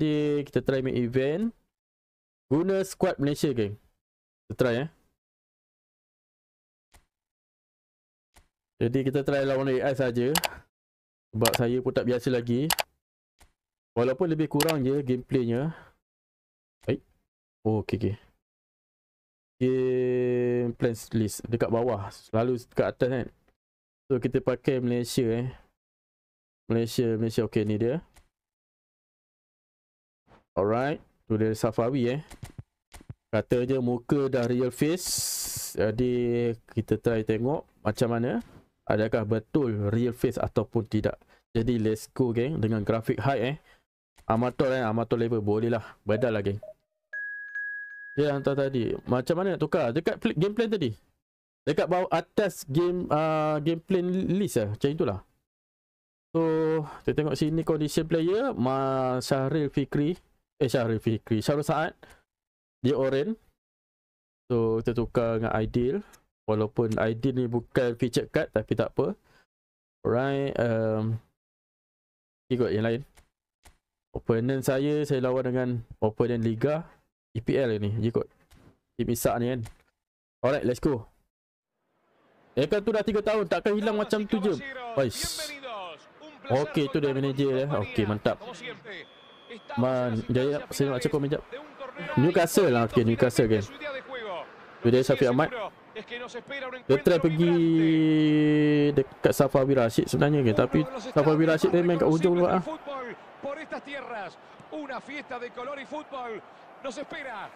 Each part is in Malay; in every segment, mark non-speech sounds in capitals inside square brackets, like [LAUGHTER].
nanti kita try main event guna squad Malaysia geng. Kita try eh. Jadi kita try lawan AI saja. Sebab saya pun tak biasa lagi. Walaupun lebih kurang je gameplaynya. Baik. Oh, okey okey. Game plans list dekat bawah, selalu dekat atas kan. So kita pakai Malaysia eh. Malaysia, Malaysia okey ni dia. Alright. Tu dari Safawi eh. Kata je muka dah real face. Jadi kita try tengok macam mana. Adakah betul real face ataupun tidak. Jadi let's go geng. Dengan grafik high eh. Amator eh. Amator level. Boleh lah. Badal lah geng. Ya yeah, hantar tadi. Macam mana nak tukar? Dekat game plan tadi. Dekat bawah atas game uh, game plan list lah. Macam itulah. So, kita tengok sini condition player. Syahril Fikri. Eh Syahrul Fikri Syahrul Saad Dia orange So kita tukar dengan Ideal Walaupun Ideal ni bukan featured card Tapi tak apa Alright um, Ikut yang lain Opponent saya Saya lawan dengan Opponent Liga EPL ni Ikut Team Isak ni kan Alright let's go Epel eh, kan tu dah 3 tahun Takkan hilang macam tu je Okay tu dia manager dia eh. Okay mantap Man, ya, ya, saya nak cakap sekejap. Newcastle lah, okay, Newcastle kan. Okay. Jadi Safi Ahmad. Dia try pergi dekat Safawi Rashid sebenarnya kan. Okay. Tapi Safawi Rashid dia main kat hujung luar. lah. Por estas tierras, una fiesta de color y fútbol nos espera.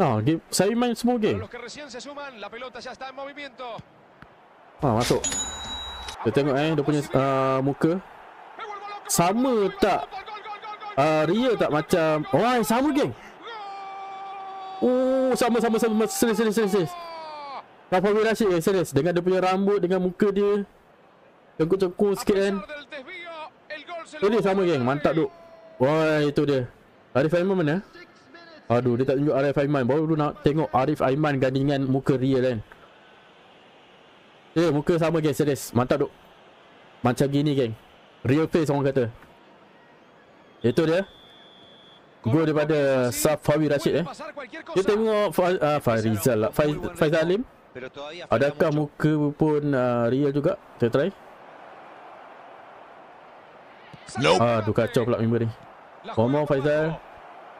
Ah, game, saya main semua game. Los que recién se suman, la pelota ya está en movimiento. Ah, masuk. Dia tengok eh, dia punya uh, muka sama tak uh, ah, Ria tak macam Wah oh, sama geng Oh sama sama sama Serius serius serius Rafa Mirashi eh serius Dengan dia punya rambut Dengan muka dia Cengkuk-cengkuk sikit kan Ini eh, sama geng Mantap duk Wah itu dia Arif Aiman mana eh? Aduh dia tak tunjuk Arif Aiman Baru nak tengok Arif Aiman Gandingan muka Ria kan Eh muka sama geng serius Mantap duk Macam gini geng real face orang kata itu dia gol daripada Safawi Rashid eh kita tengok Farizal ah, lah Faizal Alim adakah muka pun ah, real juga kita try nope. ah, aduh kacau pula member ni Komo Faizal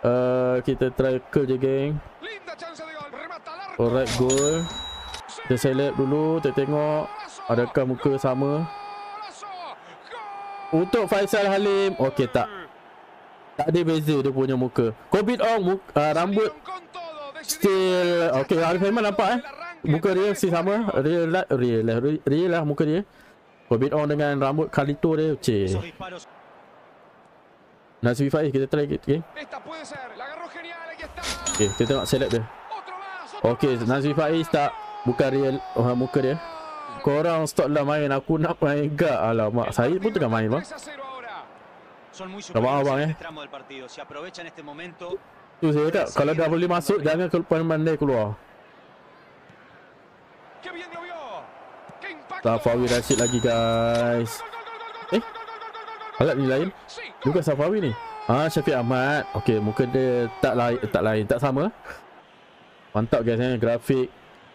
ah, kita try curl je geng alright goal kita select dulu kita tengok adakah muka sama untuk Faisal Halim okay tak Tak ada beza dia punya muka Covid on muka, uh, Rambut Still okay. Arif Haiman nampak eh Muka dia si sama Real lah Real lah Real lah muka dia Covid on dengan rambut Kalito dia Cik Nasib Faiz kita try okay. okay kita tengok select dia Okay Nasib Faiz tak Bukan real uh, muka dia Korang stop lah main Aku nak main gak Alamak Saya pun tengah main bang Tak maaf bang eh Tu saya cakap Kalau dah boleh masuk Jangan ke pandai keluar Safawi Rashid lagi guys Eh Alat ni lain Bukan Safawi ni Ah Syafiq Ahmad Okay muka dia tak lain Tak lain Tak sama Mantap guys eh Grafik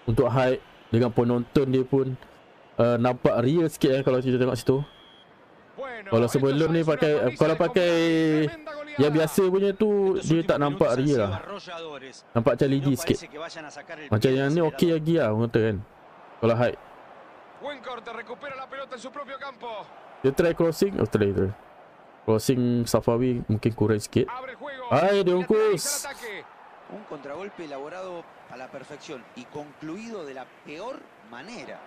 Untuk hype dengan penonton dia pun uh, nampak real sikit eh, kalau kita tengok situ. Kalau sebelum ni pakai eh, kalau pakai yang biasa punya tu dia tak nampak real lah. Nampak macam lidi sikit. Macam yang ni okey lagi lah orang kata kan. Kalau hide. Dia try crossing. Oh, try, try. Crossing Safawi mungkin kurang sikit. Hai, Deungkus. Un contragolpe elaborado a la perfección y concluido de la peor manera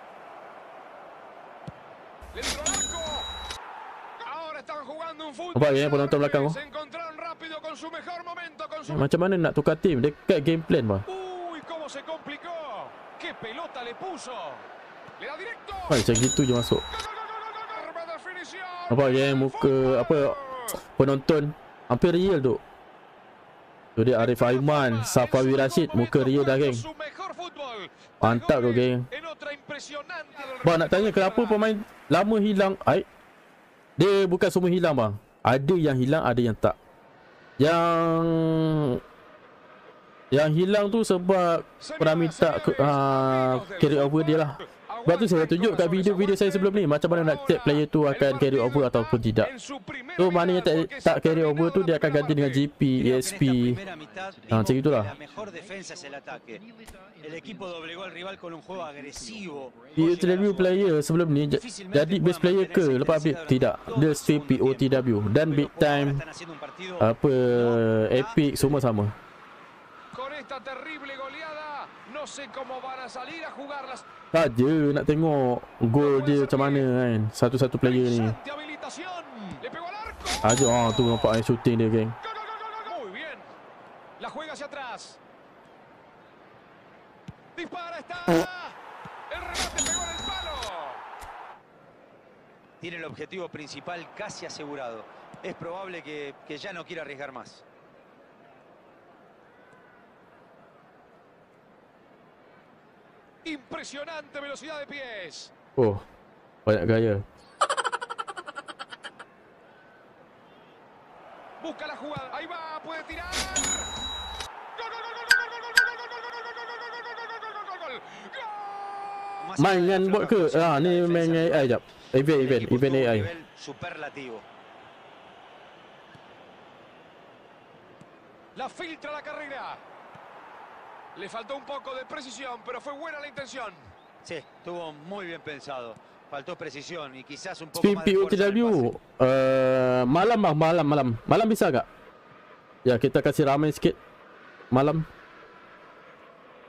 apa ya, penonton belakang tu. Macam mana nak tukar tim? Dekat game plan pa. Wah, macam gitu je masuk. Nampak ya, eh, muka apa penonton hampir real tu. Tu dia Arif Aiman, Safawi Rashid, muka real dah geng. Mantap tu geng. Bang nak tanya kenapa pemain lama hilang Aik Dia bukan semua hilang bang Ada yang hilang ada yang tak Yang Yang hilang tu sebab Pernah minta ke, uh, Carry over dia lah sebab tu saya tunjuk kat video-video saya sebelum ni Macam mana nak tap player tu akan carry over ataupun tidak So maknanya tak, tak carry over tu dia akan ganti dengan GP, ESP Ha macam itulah Dia interview player sebelum ni Jadi best player ke lepas habis? Tidak Dia straight POTW Dan big time Apa Epic semua sama no sé cómo van a salir a jugarlas. Ah, nak tengo dia macam mana kan. Satu satu player ni. Le pegó al arco. Ah, oh, tu nampak shooting dia, geng. Muy bien. La juega hacia atrás. Dispara, está. Oh. El remate pegó en el palo. Tiene el objetivo principal casi asegurado. Es probable que, que ya no quiera arriesgar más. Impresionante velocidad de pies. Oh, vaya cayó. Busca la jugada. Ahí va, puede tirar. gol, gol, bội cử à ni men ngay ai dập. Ấy về về Event, về này ấy. Superlativo. La filtra la carrera. Le faltó un poco de precisión, pero fue buena la intención. Sí, estuvo muy bien pensado. Faltó precisión y quizás un poco Spin más de tidak view. Uh, malam bang, malam, malam. Malam bisa gak? Ya, kita kasih ramai sikit. Malam.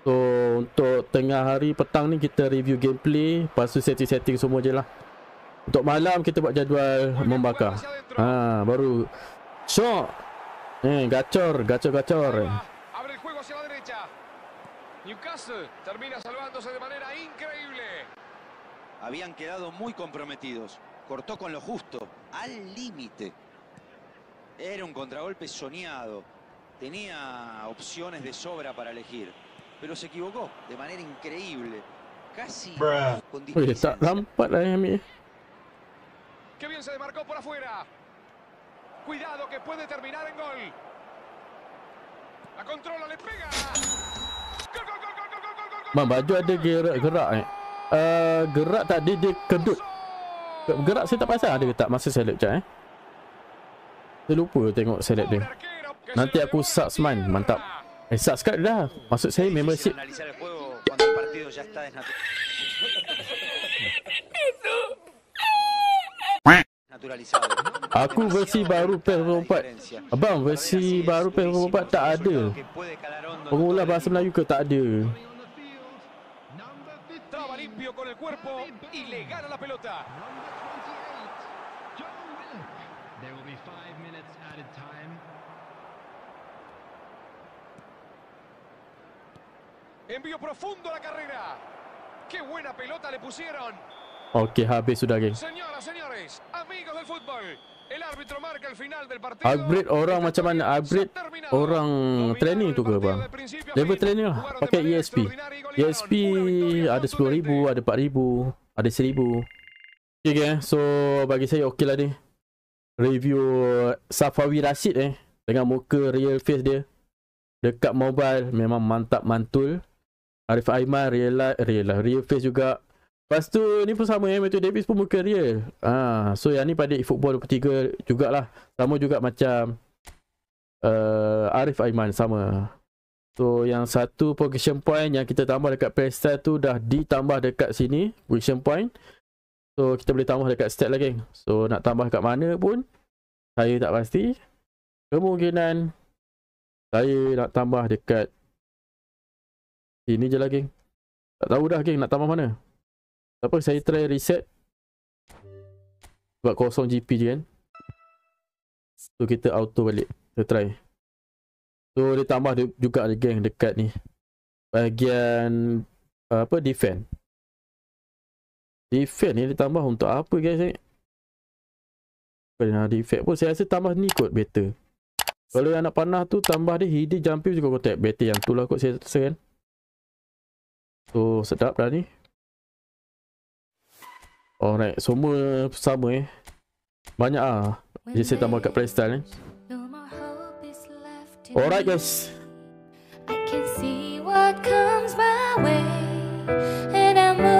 So, untuk tengah hari petang ni kita review gameplay. Lepas tu setting-setting semua je lah. Untuk malam kita buat jadual membakar. Ha, baru. Shock. Eh, gacor, gacor, gacor. Ah. Newcastle termina salvándose de manera increíble. Habían quedado muy comprometidos. Cortó con lo justo, al límite. Era un contragolpe soñado. Tenía opciones de sobra para elegir. Pero se equivocó de manera increíble. Casi con Qué bien se demarcó por afuera. Cuidado que puede terminar en gol. La controla, le pega. Bang baju ada gerak-gerak ni. Eh. Uh, gerak tadi dia kedut. Gerak saya tak pasal ada tak masa select chat eh. Saya lupa tengok select dia. Nanti aku subscribe mantap. Eh subscribe dah. Maksud saya membership. Itu naturalisados. [LAUGHS] Aku si baru perempat. Abang bersih baru perempat tak ada. Pengulas bahasa Melayu ke tak ada? limpio con el cuerpo y le gana la pelota. Envío profundo a la carrera. Qué buena pelota le pusieron. Okey, habis sudah geng. Upgrade orang macam mana? Ha Upgrade orang training tu ke bang? Level training lah. Pakai ESP. ESP e ada RM10,000, ada RM4,000, ada RM1,000. Okay, okay, so bagi saya okey lah ni. Review Safawi Rashid eh. Dengan muka real face dia. Dekat mobile memang mantap mantul. Arif Aiman real, life, real, life, lah. real face juga. Lepas tu ni pun sama eh Matthew Davis pun muka real ha, So yang ni pada football 23 jugalah Sama juga macam uh, Arif Aiman sama So yang satu position point yang kita tambah dekat playstyle tu dah ditambah dekat sini position point So kita boleh tambah dekat stat lagi So nak tambah dekat mana pun Saya tak pasti Kemungkinan Saya nak tambah dekat Sini je lagi Tak tahu dah geng nak tambah mana apa saya try reset buat kosong GP je kan so kita auto balik kita try so dia tambah juga ada gang dekat ni bahagian apa defend defend ni dia tambah untuk apa guys ni eh? kena defect pun saya rasa tambah ni kot better kalau yang nak panah tu tambah dia hidup jumping juga kotak better yang tu lah kot saya rasa kan so sedap dah ni Alright, semua sama eh. Banyak ah. Jadi saya tambah kat playstyle ni. Eh. Alright guys.